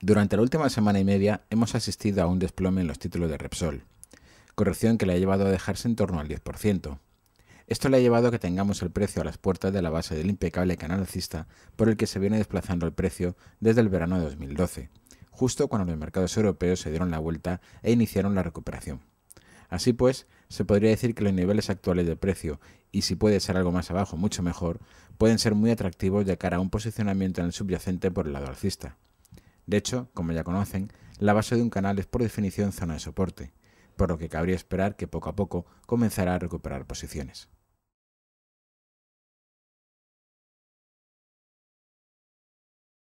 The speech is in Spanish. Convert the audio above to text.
Durante la última semana y media hemos asistido a un desplome en los títulos de Repsol, corrección que le ha llevado a dejarse en torno al 10%. Esto le ha llevado a que tengamos el precio a las puertas de la base del impecable canal alcista por el que se viene desplazando el precio desde el verano de 2012, justo cuando los mercados europeos se dieron la vuelta e iniciaron la recuperación. Así pues, se podría decir que los niveles actuales de precio, y si puede ser algo más abajo, mucho mejor, pueden ser muy atractivos de cara a un posicionamiento en el subyacente por el lado alcista. De hecho, como ya conocen, la base de un canal es por definición zona de soporte, por lo que cabría esperar que poco a poco comenzará a recuperar posiciones.